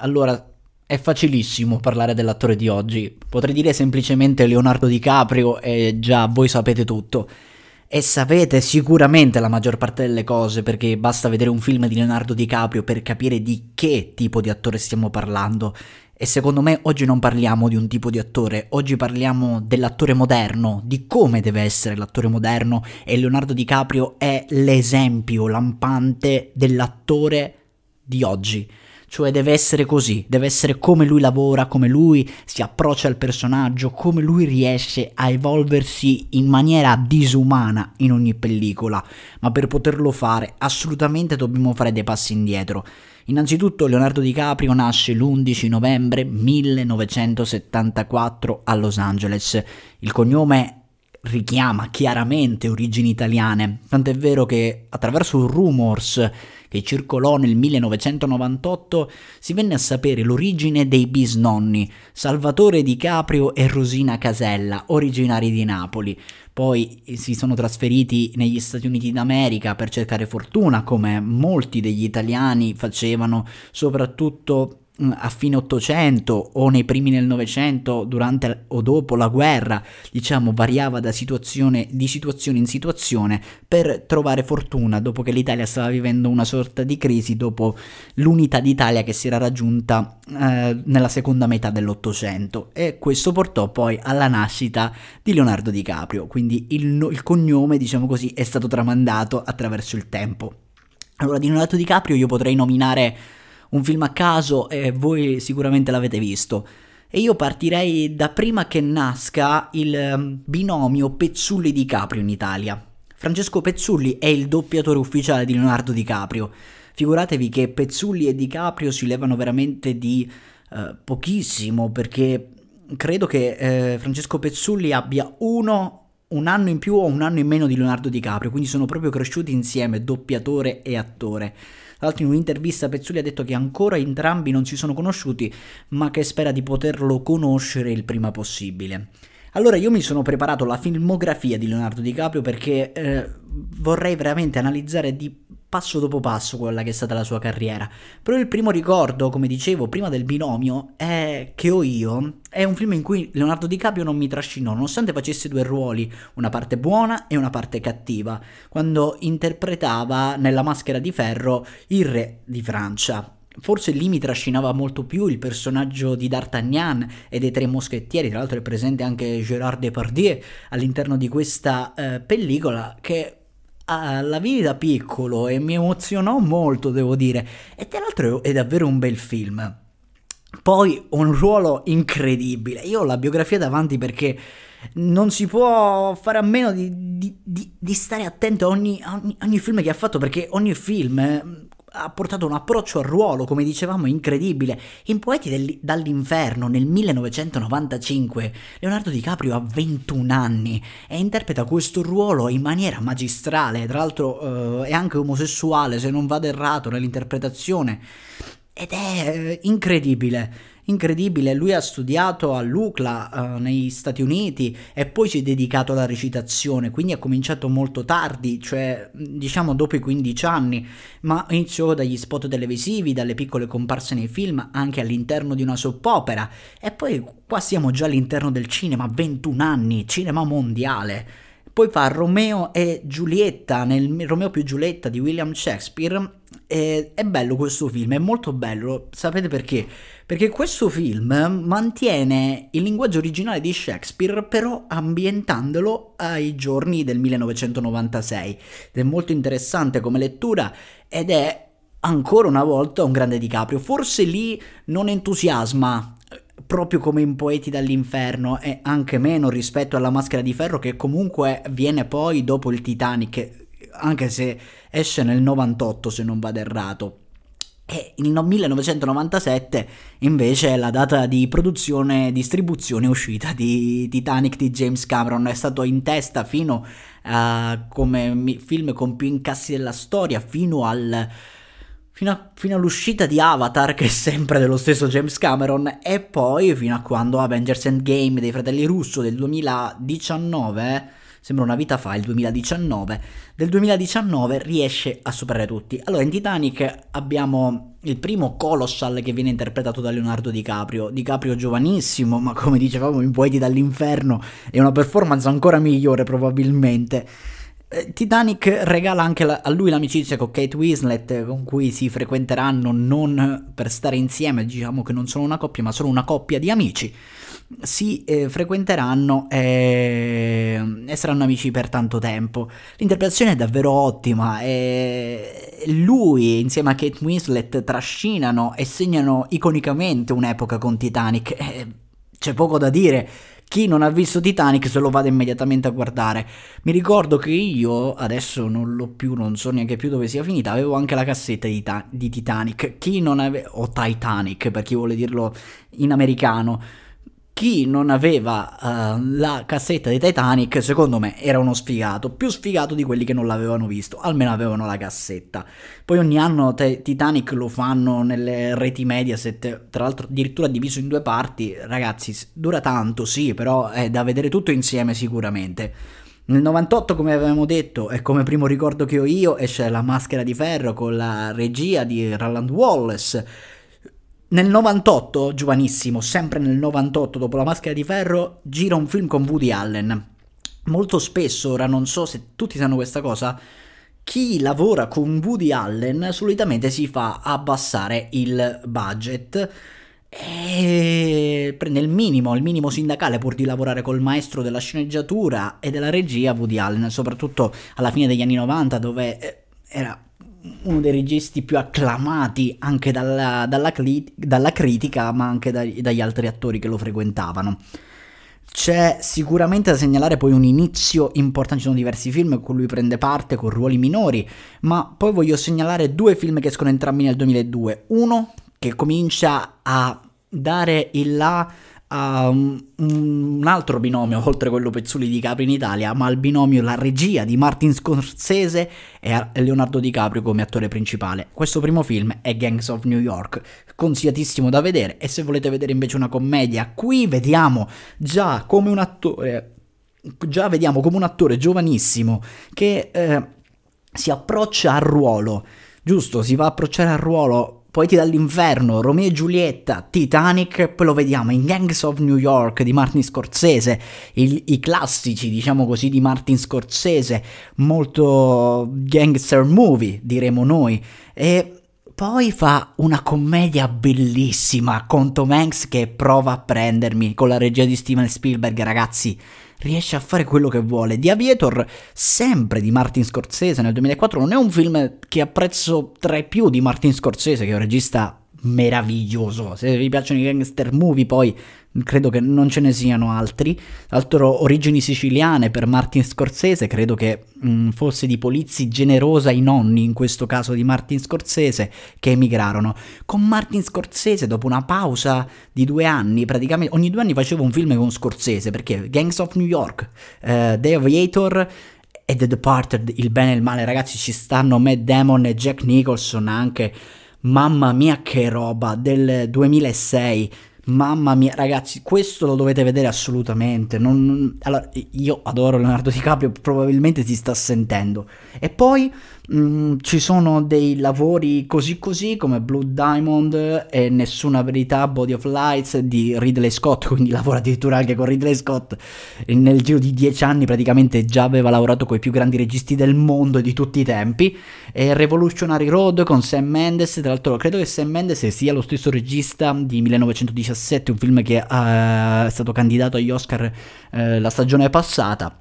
Allora, è facilissimo parlare dell'attore di oggi. Potrei dire semplicemente Leonardo DiCaprio e già voi sapete tutto. E sapete sicuramente la maggior parte delle cose perché basta vedere un film di Leonardo DiCaprio per capire di che tipo di attore stiamo parlando. E secondo me oggi non parliamo di un tipo di attore, oggi parliamo dell'attore moderno, di come deve essere l'attore moderno e Leonardo DiCaprio è l'esempio lampante dell'attore di oggi. Cioè deve essere così, deve essere come lui lavora, come lui si approccia al personaggio, come lui riesce a evolversi in maniera disumana in ogni pellicola. Ma per poterlo fare assolutamente dobbiamo fare dei passi indietro. Innanzitutto Leonardo DiCaprio nasce l'11 novembre 1974 a Los Angeles. Il cognome richiama chiaramente origini italiane, tant'è vero che attraverso Rumors che circolò nel 1998 si venne a sapere l'origine dei bisnonni, Salvatore Di Caprio e Rosina Casella, originari di Napoli. Poi eh, si sono trasferiti negli Stati Uniti d'America per cercare fortuna, come molti degli italiani facevano, soprattutto Mm, a fine 800 o nei primi del 900 durante o dopo la guerra, diciamo, variava da situazione, di situazione in situazione per trovare fortuna dopo che l'Italia stava vivendo una sorta di crisi dopo l'unità d'Italia che si era raggiunta eh, nella seconda metà dell'Ottocento e questo portò poi alla nascita di Leonardo DiCaprio, quindi il, il cognome, diciamo così, è stato tramandato attraverso il tempo. Allora di Leonardo DiCaprio io potrei nominare un film a caso e voi sicuramente l'avete visto. E io partirei da prima che nasca il ehm, binomio Pezzulli di Caprio in Italia. Francesco Pezzulli è il doppiatore ufficiale di Leonardo DiCaprio. Figuratevi che Pezzulli e DiCaprio si levano veramente di eh, pochissimo perché credo che eh, Francesco Pezzulli abbia uno un anno in più o un anno in meno di Leonardo DiCaprio, quindi sono proprio cresciuti insieme doppiatore e attore. Tra l'altro in un'intervista Pezzulli ha detto che ancora entrambi non si sono conosciuti, ma che spera di poterlo conoscere il prima possibile. Allora io mi sono preparato la filmografia di Leonardo DiCaprio perché eh, vorrei veramente analizzare di passo dopo passo quella che è stata la sua carriera. Però il primo ricordo, come dicevo prima del binomio, è che ho io è un film in cui Leonardo DiCaprio non mi trascinò, nonostante facesse due ruoli, una parte buona e una parte cattiva, quando interpretava nella maschera di ferro il re di Francia. Forse lì mi trascinava molto più il personaggio di D'Artagnan e dei tre moschettieri, tra l'altro è presente anche Gérard Depardieu all'interno di questa eh, pellicola che alla vita da piccolo e mi emozionò molto, devo dire, e tra l'altro è davvero un bel film. Poi un ruolo incredibile, io ho la biografia davanti perché non si può fare a meno di, di, di, di stare attento a ogni, ogni, ogni, film che ha fatto perché ogni film eh, ha portato un approccio al ruolo, come dicevamo, incredibile. In Poeti dall'inferno nel 1995 Leonardo DiCaprio ha 21 anni e interpreta questo ruolo in maniera magistrale, tra l'altro eh, è anche omosessuale se non vado errato nell'interpretazione ed è eh, incredibile incredibile, lui ha studiato all'UCLA eh, negli Stati Uniti e poi si è dedicato alla recitazione, quindi ha cominciato molto tardi, cioè diciamo dopo i 15 anni, ma iniziò dagli spot televisivi, dalle piccole comparse nei film, anche all'interno di una soap opera e poi qua siamo già all'interno del cinema, 21 anni, cinema mondiale. Poi fa Romeo e Giulietta, nel Romeo più Giulietta di William Shakespeare. E, è bello questo film, è molto bello, sapete perché? Perché questo film mantiene il linguaggio originale di Shakespeare, però ambientandolo ai giorni del 1996. Ed è molto interessante come lettura ed è ancora una volta un grande DiCaprio. Forse lì non entusiasma proprio come in Poeti dall'Inferno e anche meno rispetto alla Maschera di Ferro che comunque viene poi dopo il Titanic, anche se esce nel 98 se non vado errato. E il 1997 invece è la data di produzione, distribuzione e uscita di Titanic di James Cameron. È stato in testa fino a come film con più incassi della storia, fino al Fino, a, fino, all'uscita di Avatar, che è sempre dello stesso James Cameron, e poi fino a quando Avengers Endgame dei fratelli russo del 2019, sembra una vita fa, il 2019, del 2019 riesce a superare tutti. Allora, in Titanic abbiamo il primo Colossal che viene interpretato da Leonardo DiCaprio, DiCaprio giovanissimo, ma come dicevamo in Poeti dall'Inferno, è una performance ancora migliore probabilmente eh, Titanic regala anche la, a lui l'amicizia con Kate Winslet, eh, con cui si frequenteranno non per stare insieme, diciamo che non sono una coppia, ma sono una coppia di amici. Si eh, frequenteranno e, eh, e, saranno amici per tanto tempo. L'interpretazione è davvero ottima. E lui, insieme a Kate Winslet, trascinano e segnano iconicamente un'epoca con Titanic. E c'è poco da dire chi non ha visto Titanic se lo vada immediatamente a guardare. Mi ricordo che io, adesso non l'ho più, non so neanche più dove sia finita, avevo anche la cassetta di, ta- di Titanic. Chi non aveva... o Titanic, per chi vuole dirlo in americano chi non aveva uh, la cassetta di Titanic, secondo me era uno sfigato, più sfigato di quelli che non l'avevano visto, almeno avevano la cassetta. Poi ogni anno Titanic lo fanno nelle reti Mediaset, tra l'altro addirittura diviso in due parti, ragazzi, dura tanto, sì, però è da vedere tutto insieme sicuramente. Nel 98, come avevamo detto, e come primo ricordo che ho io, esce la maschera di ferro con la regia di Roland Wallace nel 98, giovanissimo, sempre nel 98 dopo La Maschera di Ferro, gira un film con Woody Allen. Molto spesso, ora non so se tutti sanno questa cosa, chi lavora con Woody Allen solitamente si fa abbassare il budget e prende il minimo, il minimo sindacale pur di lavorare col maestro della sceneggiatura e della regia Woody Allen, soprattutto alla fine degli anni 90 dove eh, era uno dei registi più acclamati anche dalla, dalla, cli- dalla critica, ma anche da, dagli altri attori che lo frequentavano. C'è sicuramente da segnalare poi un inizio importante, ci sono diversi film con cui lui prende parte con ruoli minori, ma poi voglio segnalare due film che escono entrambi nel 2002. Uno che comincia a dare il là a un, un altro binomio, oltre a quello Pezzuli di Capri in Italia, ma al binomio la regia di Martin Scorsese e Leonardo DiCaprio come attore principale. Questo primo film è Gangs of New York, consigliatissimo da vedere e se volete vedere invece una commedia, qui vediamo già come un attore già vediamo come un attore giovanissimo che eh, si approccia al ruolo, giusto? Si va a approcciare al ruolo Poeti dall'inferno, Romeo e Giulietta, Titanic, poi lo vediamo in Gangs of New York di Martin Scorsese, il, i classici, diciamo così, di Martin Scorsese, molto gangster movie, diremo noi, e poi fa una commedia bellissima con Tom Hanks che prova a prendermi con la regia di Steven Spielberg, ragazzi riesce a fare quello che vuole. The Aviator, sempre di Martin Scorsese nel 2004, non è un film che apprezzo tra i più di Martin Scorsese, che è un regista meraviglioso. Se vi piacciono i gangster movie, poi credo che non ce ne siano altri. Altro origini siciliane per Martin Scorsese, credo che mh, mm, fosse di Polizzi generosa i nonni, in questo caso di Martin Scorsese, che emigrarono. Con Martin Scorsese, dopo una pausa di due anni, praticamente ogni due anni facevo un film con Scorsese, perché Gangs of New York, uh, The Aviator e The Departed, Il bene e il male, ragazzi, ci stanno Matt Damon e Jack Nicholson anche Mamma mia che roba del 2006. Mamma mia, ragazzi, questo lo dovete vedere assolutamente. Non... Allora, io adoro Leonardo DiCaprio, probabilmente si sta sentendo. E poi Mm, ci sono dei lavori così così come Blue Diamond e Nessuna Verità, Body of Lights di Ridley Scott, quindi lavora addirittura anche con Ridley Scott. E nel giro di dieci anni praticamente già aveva lavorato con i più grandi registi del mondo di tutti i tempi. E Revolutionary Road con Sam Mendes, tra l'altro credo che Sam Mendes sia lo stesso regista di 1917, un film che uh, è stato candidato agli Oscar uh, la stagione passata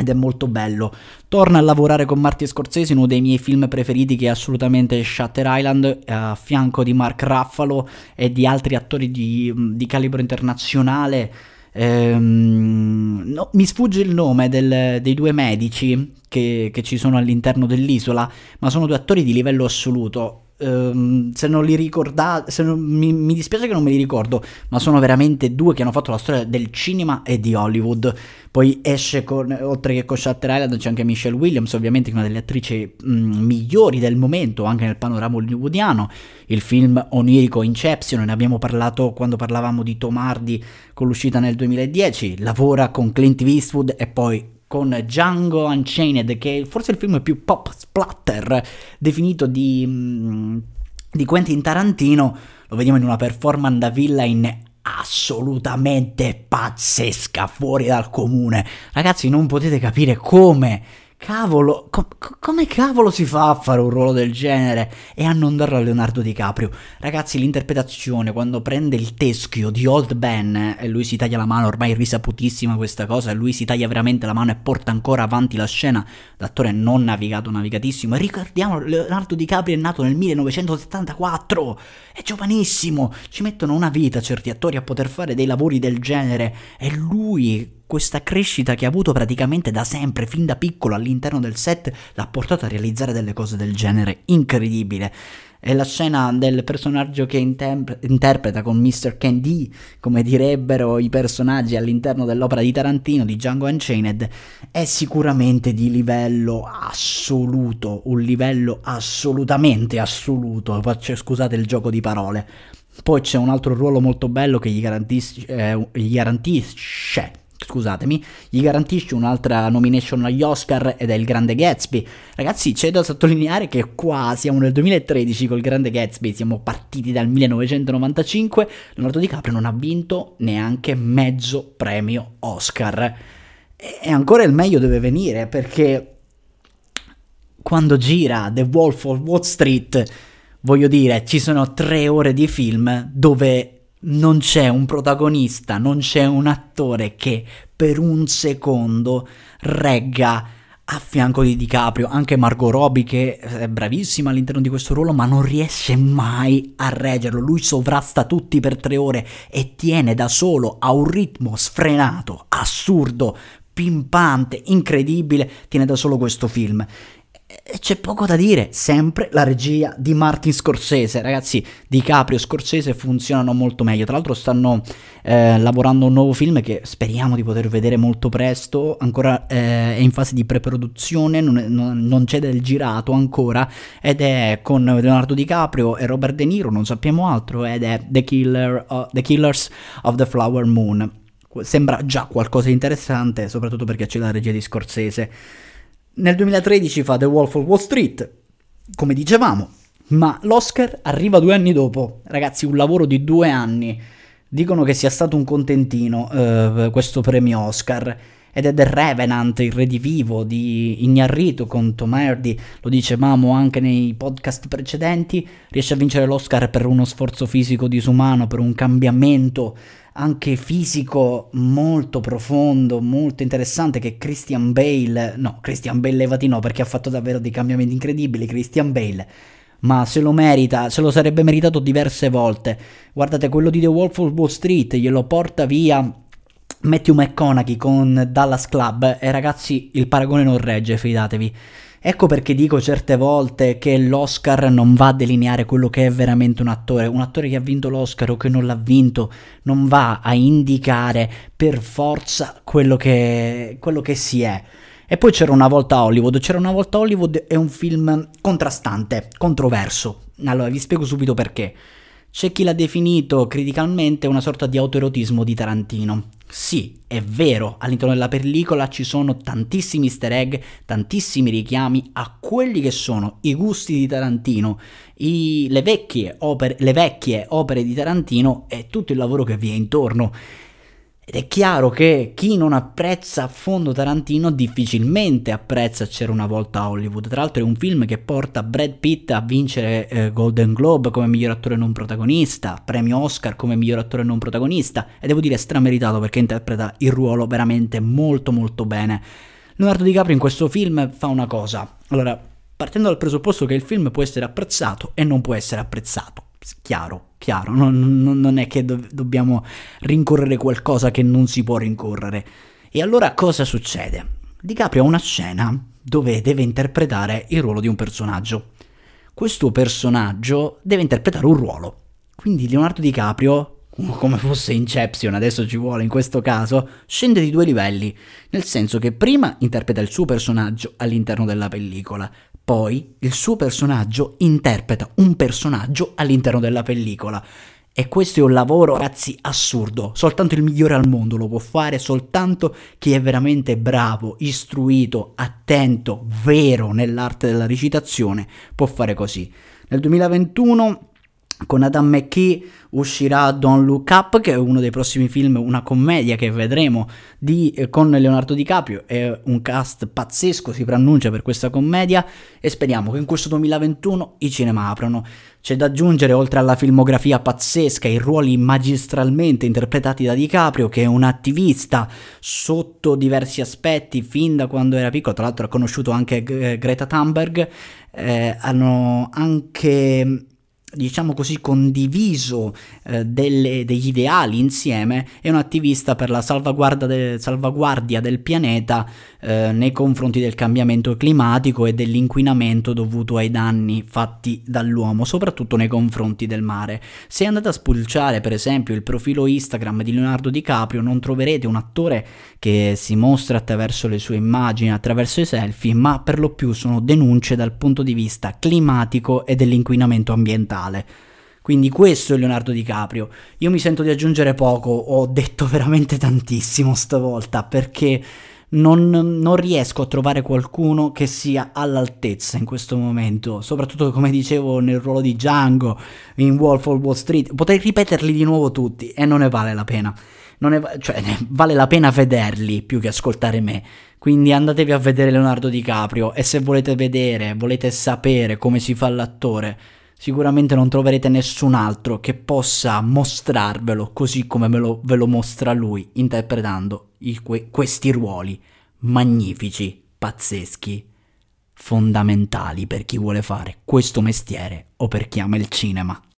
ed è molto bello. Torna a lavorare con Marty Scorsese in uno dei miei film preferiti che è assolutamente Shutter Island, eh, a fianco di Mark Ruffalo e di altri attori di, mm, di calibro internazionale. Ehm, no, mi sfugge il nome del, dei due medici che, che ci sono all'interno dell'isola, ma sono due attori di livello assoluto Um, se non li ricordate, mi, mi, dispiace che non me li ricordo, ma sono veramente due che hanno fatto la storia del cinema e di Hollywood. Poi esce con, oltre che con Shutter Island, c'è anche Michelle Williams, ovviamente una delle attrici mh, mm, migliori del momento, anche nel panorama hollywoodiano. Il film onirico Inception, ne abbiamo parlato quando parlavamo di Tom Hardy con l'uscita nel 2010, lavora con Clint Eastwood e poi con Django Unchained, che è forse il film più pop splatter definito di, mm, di Quentin Tarantino, lo vediamo in una performance da villain assolutamente pazzesca, fuori dal comune. Ragazzi, non potete capire come Cavolo, com come cavolo si fa a fare un ruolo del genere e a non darlo a Leonardo DiCaprio? Ragazzi, l'interpretazione quando prende il teschio di Old Ben e lui si taglia la mano, ormai è risaputissima questa cosa, e lui si taglia veramente la mano e porta ancora avanti la scena, l'attore non navigato, navigatissimo. E ricordiamo, Leonardo DiCaprio è nato nel 1974, è giovanissimo, ci mettono una vita certi attori a poter fare dei lavori del genere e lui questa crescita che ha avuto praticamente da sempre, fin da piccolo all'interno del set, l'ha portato a realizzare delle cose del genere incredibile. È la scena del personaggio che interpreta con Mr. Candy, come direbbero i personaggi all'interno dell'opera di Tarantino di Django Unchained, è sicuramente di livello assoluto, un livello assolutamente assoluto, cioè, scusate il gioco di parole. Poi c'è un altro ruolo molto bello che gli garantisce, eh, gli garantisce scusatemi, gli garantisce un'altra nomination agli Oscar ed è il Grande Gatsby. Ragazzi, c'è da sottolineare che qua siamo nel 2013 col Grande Gatsby, siamo partiti dal 1995, Leonardo DiCaprio non ha vinto neanche mezzo premio Oscar. E ancora il meglio deve venire perché quando gira The Wolf of Wall Street, voglio dire, ci sono tre ore di film dove non c'è un protagonista, non c'è un attore che per un secondo regga a fianco di DiCaprio, anche Margot Robbie che è bravissima all'interno di questo ruolo ma non riesce mai a reggerlo, lui sovrasta tutti per tre ore e tiene da solo a un ritmo sfrenato, assurdo, pimpante, incredibile, tiene da solo questo film. Eh, c'è poco da dire, sempre la regia di Martin Scorsese, ragazzi, di Caprio Scorsese funzionano molto meglio. Tra l'altro stanno eh, lavorando un nuovo film che speriamo di poter vedere molto presto, ancora eh, è in fase di pre-produzione, non, è, non, non, c'è del girato ancora ed è con Leonardo DiCaprio e Robert De Niro, non sappiamo altro, ed è The, Killer, uh, the Killers of the Flower Moon. Sembra già qualcosa di interessante, soprattutto perché c'è la regia di Scorsese. Nel 2013 fa The Wolf of Wall Street, come dicevamo, ma l'Oscar arriva due anni dopo. Ragazzi, un lavoro di due anni. Dicono che sia stato un contentino eh, questo premio Oscar. Ed è del Revenant, il redivivo di Ignarrito con Tom Hardy, lo dicevamo anche nei podcast precedenti, riesce a vincere l'Oscar per uno sforzo fisico disumano, per un cambiamento anche fisico molto profondo, molto interessante che Christian Bale, no, Christian Bale levati no perché ha fatto davvero dei cambiamenti incredibili, Christian Bale, ma se lo merita, se lo sarebbe meritato diverse volte. Guardate quello di The Wolf of Wall Street, glielo porta via Matthew McConaughey con Dallas Club e ragazzi il paragone non regge, fidatevi. Ecco perché dico certe volte che l'Oscar non va a delineare quello che è veramente un attore. Un attore che ha vinto l'Oscar o che non l'ha vinto non va a indicare per forza quello che, quello che si è. E poi c'era una volta Hollywood. C'era una volta Hollywood è un film contrastante, controverso. Allora vi spiego subito perché. C'è chi l'ha definito criticalmente una sorta di autoerotismo di Tarantino. Sì, è vero, all'interno della pellicola ci sono tantissimi easter egg, tantissimi richiami a quelli che sono i gusti di Tarantino, i, le, vecchie opere, le vecchie opere di Tarantino e tutto il lavoro che vi è intorno. Ed è chiaro che chi non apprezza a fondo Tarantino difficilmente apprezza C'era una volta a Hollywood. Tra l'altro è un film che porta Brad Pitt a vincere eh, Golden Globe come miglior attore non protagonista, premio Oscar come miglior attore non protagonista e devo dire strameritato perché interpreta il ruolo veramente molto molto bene. Leonardo DiCaprio in questo film fa una cosa. Allora, partendo dal presupposto che il film può essere apprezzato e non può essere apprezzato, chiaro, chiaro, non, non è che do- dobbiamo rincorrere qualcosa che non si può rincorrere. E allora cosa succede? Di Caprio ha una scena dove deve interpretare il ruolo di un personaggio. Questo personaggio deve interpretare un ruolo. Quindi Leonardo DiCaprio come fosse Inception, adesso ci vuole in questo caso, scende di due livelli, nel senso che prima interpreta il suo personaggio all'interno della pellicola, poi il suo personaggio interpreta un personaggio all'interno della pellicola. E questo è un lavoro, ragazzi, assurdo. Soltanto il migliore al mondo lo può fare, soltanto chi è veramente bravo, istruito, attento, vero nell'arte della recitazione può fare così. Nel 2021 con Adam McKee uscirà Don't Look Up, che è uno dei prossimi film, una commedia che vedremo di, eh, con Leonardo DiCaprio. È un cast pazzesco, si preannuncia per questa commedia e speriamo che in questo 2021 i cinema aprano. C'è da aggiungere, oltre alla filmografia pazzesca, i ruoli magistralmente interpretati da DiCaprio, che è un attivista sotto diversi aspetti fin da quando era piccolo. Tra l'altro ha conosciuto anche Greta Thunberg. Eh, hanno anche diciamo così, condiviso eh, delle, degli ideali insieme, è un attivista per la salvaguardia, de, salvaguardia del pianeta eh, nei confronti del cambiamento climatico e dell'inquinamento dovuto ai danni fatti dall'uomo, soprattutto nei confronti del mare. Se andate a spulciare per esempio il profilo Instagram di Leonardo DiCaprio non troverete un attore che si mostra attraverso le sue immagini, attraverso i selfie, ma per lo più sono denunce dal punto di vista climatico e dell'inquinamento ambientale. Quindi questo è Leonardo DiCaprio. Io mi sento di aggiungere poco, ho detto veramente tantissimo stavolta perché non, non riesco a trovare qualcuno che sia all'altezza in questo momento, soprattutto come dicevo nel ruolo di Django, in Wolf of Wall Street, potrei ripeterli di nuovo tutti e non ne vale la pena. Va- cioè, vale la pena vederli più che ascoltare me. Quindi andatevi a vedere Leonardo DiCaprio e se volete vedere, volete sapere come si fa l'attore sicuramente non troverete nessun altro che possa mostrarvelo così come lo, ve lo mostra lui, interpretando il, que, questi ruoli magnifici, pazzeschi, fondamentali per chi vuole fare questo mestiere o per chi ama il cinema.